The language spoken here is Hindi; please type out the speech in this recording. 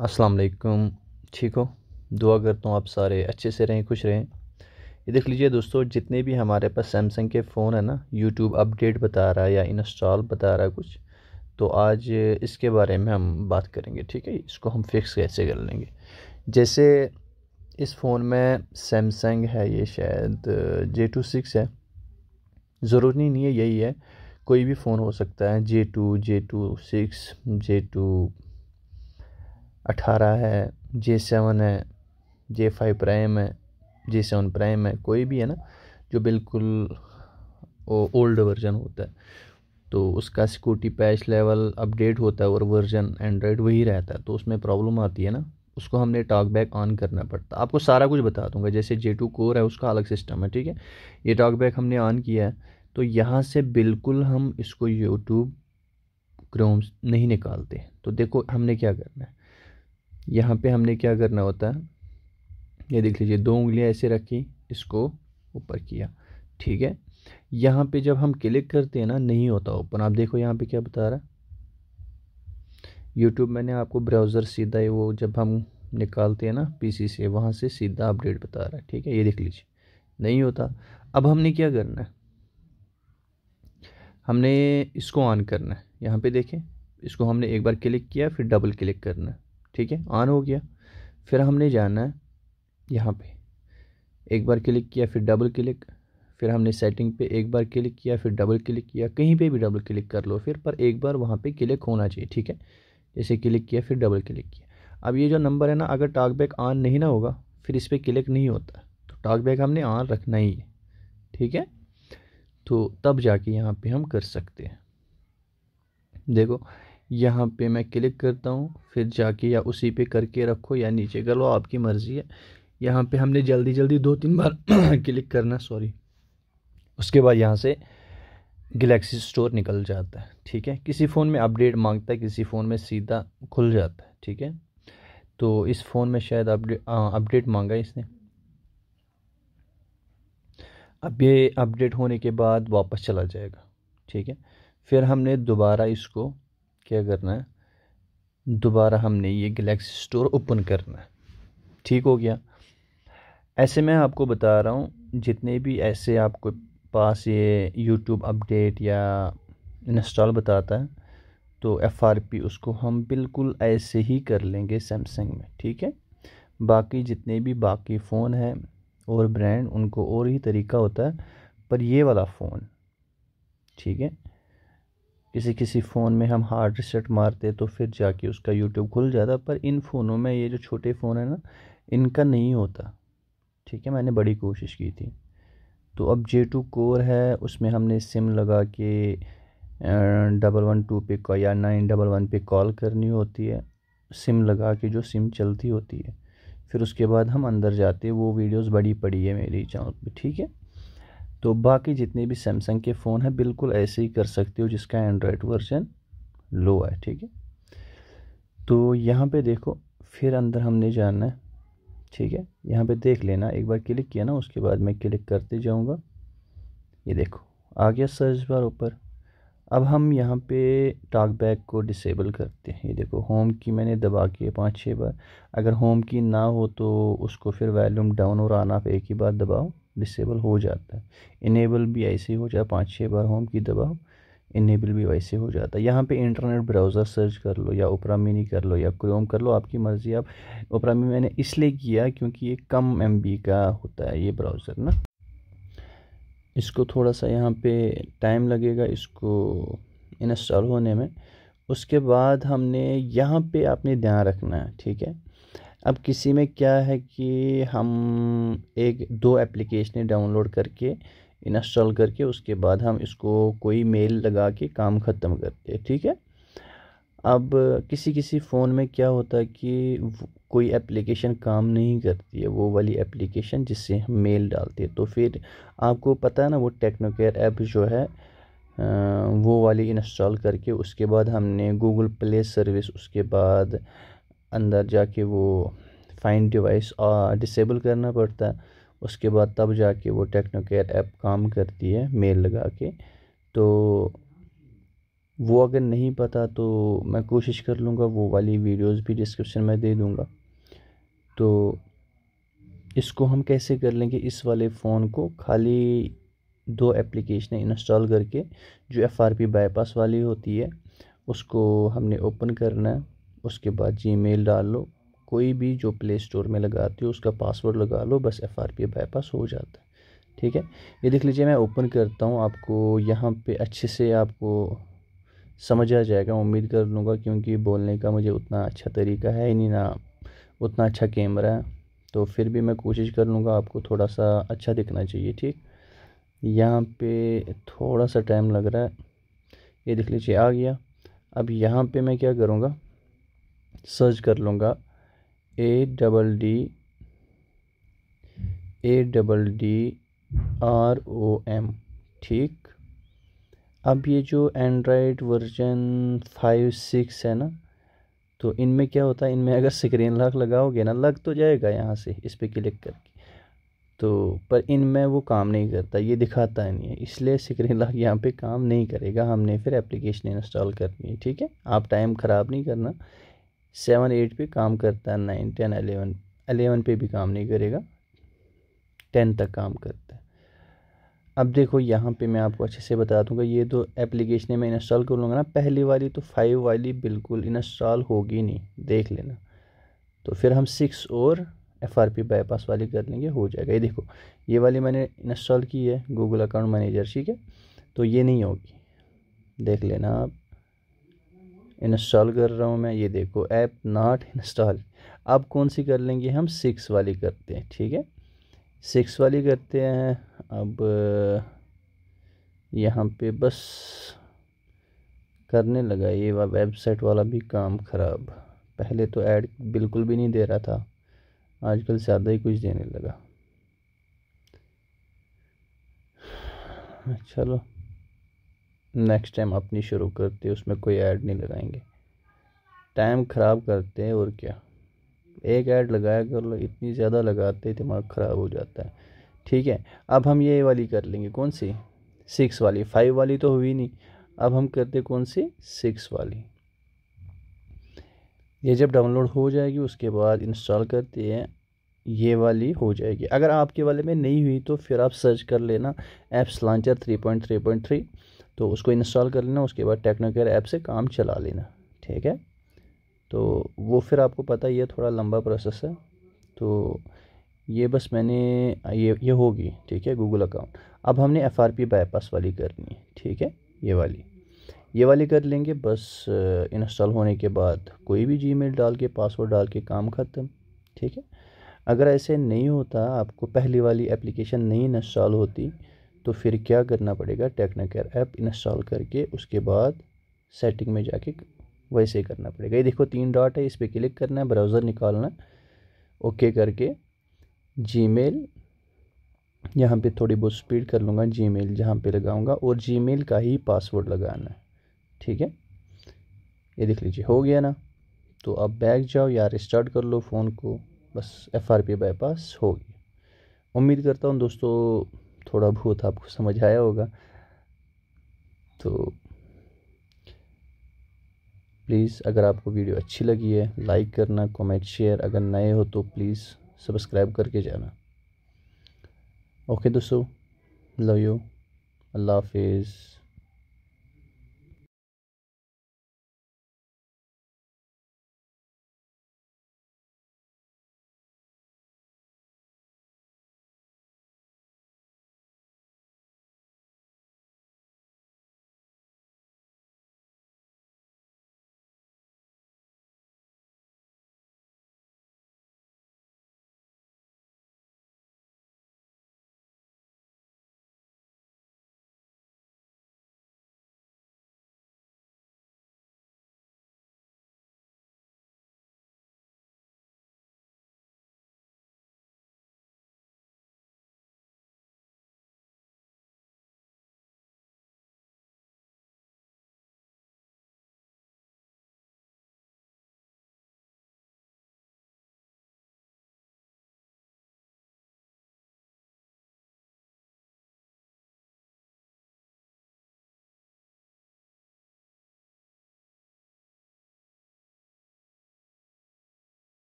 अस्सलाम वालेकुम ठीक हो दुआ करता हूँ आप सारे अच्छे से रहें खुश रहें ये देख लीजिए दोस्तों जितने भी हमारे पास सैमसंग के फ़ोन है ना यूट्यूब अपडेट बता रहा है या इंस्टॉल बता रहा है कुछ तो आज इसके बारे में हम बात करेंगे ठीक है इसको हम फिक्स कैसे कर लेंगे जैसे इस फ़ोन में सैमसंग है ये शायद जे टू सिक्स है ज़रूरी नहीं है यही है कोई भी फ़ोन हो सकता है J two J two six J two अठारह है जे सेवन है जे फाइव प्राइम है जे सेवन प्राइम है कोई भी है ना जो बिल्कुल ओल्ड वर्जन होता है तो उसका सिक्योरिटी पैच लेवल अपडेट होता है और वर्जन एंड्रॉयड वही रहता है तो उसमें प्रॉब्लम आती है ना उसको हमने टॉक बैक ऑन करना पड़ता है आपको सारा कुछ बता दूंगा जैसे जे टू कोर है उसका अलग सिस्टम है ठीक है ये टॉक बैक हमने ऑन किया है तो यहाँ से बिल्कुल हम इसको यूट्यूब क्रोम नहीं निकालते तो देखो हमने क्या करना है यहाँ पे हमने क्या करना होता है ये देख लीजिए दो उंगलियाँ ऐसे रखी इसको ऊपर किया ठीक है यहाँ पे जब हम क्लिक करते हैं ना नहीं होता ओपन आप देखो यहाँ पे क्या बता रहा है यूट्यूब मैंने आपको ब्राउज़र सीधा ही वो जब हम निकालते हैं ना पीसी से वहाँ से सीधा अपडेट बता रहा है ठीक है ये देख लीजिए नहीं होता अब हमने क्या करना है हमने इसको ऑन करना है यहाँ पे देखें इसको हमने एक बार क्लिक किया फिर डबल क्लिक करना है ठीक है ऑन हो गया फिर हमने जाना है यहाँ पे एक बार क्लिक किया फिर डबल क्लिक फिर हमने सेटिंग पे एक बार क्लिक किया फिर डबल क्लिक किया कहीं पे भी डबल क्लिक कर लो फिर पर एक बार वहाँ पे क्लिक होना चाहिए ठीक है जैसे क्लिक किया फिर डबल क्लिक किया अब ये जो नंबर है ना अगर बैग ऑन नहीं ना होगा फिर इस पर क्लिक नहीं होता तो बैग हमने ऑन रखना ही है ठीक है तो तब जाके यहाँ पर हम कर सकते हैं देखो यहाँ पे मैं क्लिक करता हूँ फिर जाके या उसी पे करके रखो या नीचे कर लो आपकी मर्ज़ी है यहाँ पे हमने जल्दी जल्दी दो तीन बार क्लिक करना सॉरी उसके बाद यहाँ से गलेक्सी स्टोर निकल जाता है ठीक है किसी फ़ोन में अपडेट मांगता है किसी फ़ोन में सीधा खुल जाता है ठीक है तो इस फ़ोन में शायद अपडेट अपडेट मांगा इसने अब ये अपडेट होने के बाद वापस चला जाएगा ठीक है फिर हमने दोबारा इसको क्या करना है दोबारा हमने ये गलेक्सी स्टोर ओपन करना है ठीक हो गया ऐसे मैं आपको बता रहा हूँ जितने भी ऐसे आपको पास ये यूट्यूब अपडेट या इंस्टॉल बताता है तो एफ आर पी उसको हम बिल्कुल ऐसे ही कर लेंगे सैमसंग में ठीक है बाकी जितने भी बाकी फ़ोन हैं और ब्रांड उनको और ही तरीका होता है पर ये वाला फ़ोन ठीक है किसी किसी फ़ोन में हम हार्ड रिसेट मारते तो फिर जाके उसका यूट्यूब खुल जाता पर इन फ़ोनों में ये जो छोटे फ़ोन है ना इनका नहीं होता ठीक है मैंने बड़ी कोशिश की थी तो अब जे टू कोर है उसमें हमने सिम लगा के डबल वन टू पे या नाइन डबल वन पे कॉल करनी होती है सिम लगा के जो सिम चलती होती है फिर उसके बाद हम अंदर जाते वो वीडियोस बड़ी पड़ी है मेरी चैनल पे ठीक है तो बाकी जितने भी सैमसंग के फ़ोन हैं बिल्कुल ऐसे ही कर सकते हो जिसका एंड्रॉयड वर्जन लो है ठीक है तो यहाँ पे देखो फिर अंदर हमने जाना है ठीक है यहाँ पे देख लेना एक बार क्लिक किया ना उसके बाद मैं क्लिक करते जाऊँगा ये देखो आ गया सर्च बार ऊपर अब हम यहाँ पे टाक बैग को डिसेबल करते हैं ये देखो होम की मैंने दबा के पाँच छः बार अगर होम की ना हो तो उसको फिर वॉल्यूम डाउन और आना आप एक ही बार दबाओ डिसेबल हो जाता है इनेबल भी ऐसे हो जाए पाँच छः बार होम की दबाओ इनेबल भी वैसे हो जाता है यहाँ पे इंटरनेट ब्राउज़र सर्च कर लो या ओपरा मिनी कर लो या क्रोम कर लो आपकी मर्ज़ी आप ओपरा मिनी मैंने इसलिए किया क्योंकि ये कम एम का होता है ये ब्राउज़र ना इसको थोड़ा सा यहाँ पे टाइम लगेगा इसको इंस्टॉल होने में उसके बाद हमने यहाँ पे आपने ध्यान रखना है ठीक है अब किसी में क्या है कि हम एक दो एप्लीकेशन डाउनलोड करके इंस्टॉल करके उसके बाद हम इसको कोई मेल लगा के काम ख़त्म करते ठीक है अब किसी किसी फ़ोन में क्या होता है कि कोई एप्लीकेशन काम नहीं करती है वो वाली एप्लीकेशन जिससे हम मेल डालते हैं तो फिर आपको पता है ना वो टेक्नोकेयर ऐप जो है वो वाली इंस्टॉल करके उसके बाद हमने गूगल प्ले सर्विस उसके बाद अंदर जाके वो फ़ाइन डिवाइस डिसेबल करना पड़ता है उसके बाद तब जाके वो टेक्नो केयर ऐप काम करती है मेल लगा के तो वो अगर नहीं पता तो मैं कोशिश कर लूँगा वो वाली वीडियोस भी डिस्क्रिप्शन में दे दूँगा तो इसको हम कैसे कर लेंगे इस वाले फ़ोन को खाली दो एप्लीकेशनें इंस्टॉल करके जो एफ आर पी बाईपास वाली होती है उसको हमने ओपन करना है उसके बाद जी मेल डाल लो कोई भी जो प्ले स्टोर में लगाते हो उसका पासवर्ड लगा लो बस एफ आर पी बाईपास हो जाता है ठीक है ये देख लीजिए मैं ओपन करता हूँ आपको यहाँ पे अच्छे से आपको समझ आ जाएगा उम्मीद कर लूँगा क्योंकि बोलने का मुझे उतना अच्छा तरीका है नहीं ना उतना अच्छा कैमरा है तो फिर भी मैं कोशिश कर लूँगा आपको थोड़ा सा अच्छा दिखना चाहिए ठीक यहाँ पे थोड़ा सा टाइम लग रहा है ये देख लीजिए आ गया अब यहाँ पे मैं क्या करूँगा सर्च कर लूँगा A double D A double D R O M ठीक अब ये जो एंड्राइड वर्जन फाइव सिक्स है ना तो इनमें क्या होता है इनमें अगर स्क्रीन लॉक लगाओगे ना लग तो जाएगा यहाँ से इस पर क्लिक करके तो पर इनमें वो काम नहीं करता ये दिखाता नहीं है इसलिए स्क्रीन लॉक यहाँ पे काम नहीं करेगा हमने फिर एप्लीकेशन इंस्टॉल करनी है ठीक है आप टाइम ख़राब नहीं करना सेवन एट पे काम करता है नाइन टेन अलेवन अलेवन पे भी काम नहीं करेगा टेन तक काम करता है अब देखो यहाँ पे मैं आपको अच्छे से बता दूँगा ये दो एप्लीकेशन मैं इंस्टॉल कर लूँगा ना पहली वाली तो फाइव वाली बिल्कुल इंस्टॉल होगी नहीं देख लेना तो फिर हम सिक्स और एफ आर पी बाईपास वाली कर लेंगे हो जाएगा ये देखो ये वाली मैंने इंस्टॉल की है गूगल अकाउंट मैनेजर ठीक है तो ये नहीं होगी देख लेना आप इंस्टॉल कर रहा हूँ मैं ये देखो ऐप नॉट इंस्टॉल अब कौन सी कर लेंगे हम सिक्स वाली करते हैं ठीक है सिक्स वाली करते हैं अब यहाँ पे बस करने लगा ये वह वेबसाइट वाला भी काम ख़राब पहले तो ऐड बिल्कुल भी नहीं दे रहा था आजकल ज़्यादा ही कुछ देने लगा चलो नेक्स्ट टाइम अपनी शुरू करते उसमें कोई ऐड नहीं लगाएंगे टाइम ख़राब करते हैं और क्या एक ऐड लगाया कर लो इतनी ज़्यादा लगाते दिमाग ख़राब हो जाता है ठीक है अब हम ये वाली कर लेंगे कौन सी सिक्स वाली फाइव वाली तो हुई नहीं अब हम करते कौन सी सिक्स वाली ये जब डाउनलोड हो जाएगी उसके बाद इंस्टॉल करते हैं ये वाली हो जाएगी अगर आपके वाले में नहीं हुई तो फिर आप सर्च कर लेना apps launcher three point three point three तो उसको इंस्टॉल कर लेना उसके बाद टेक्नो केयर ऐप से काम चला लेना ठीक है तो वो फिर आपको पता ही है थोड़ा लंबा प्रोसेस है तो ये बस मैंने ये ये होगी ठीक है गूगल अकाउंट अब हमने एफ आर पी बाईपास वाली करनी है ठीक है ये वाली ये वाली कर लेंगे बस इंस्टॉल होने के बाद कोई भी जीमेल डाल के पासवर्ड डाल के काम ख़त्म ठीक है अगर ऐसे नहीं होता आपको पहली वाली एप्लीकेशन नहीं इंस्टॉल होती तो फिर क्या करना पड़ेगा टेक्ना केयर ऐप इंस्टॉल करके उसके बाद सेटिंग में जाके वैसे करना पड़ेगा ये देखो तीन डॉट है इस पर क्लिक करना है ब्राउज़र निकालना ओके करके जी मेल यहाँ पर थोड़ी बहुत स्पीड कर लूँगा जी मेल जहाँ पर लगाऊँगा और जी मेल का ही पासवर्ड लगाना है ठीक है ये देख लीजिए हो गया ना तो अब बैग जाओ या रिस्टार्ट कर लो फ़ोन को बस एफ आर पी बाईपास होगी उम्मीद करता हूँ दोस्तों थोड़ा बहुत आपको समझ आया होगा तो प्लीज़ अगर आपको वीडियो अच्छी लगी है लाइक करना कमेंट शेयर अगर नए हो तो प्लीज़ सब्सक्राइब करके जाना ओके दोस्तों लव यू अल्लाह हाफिज़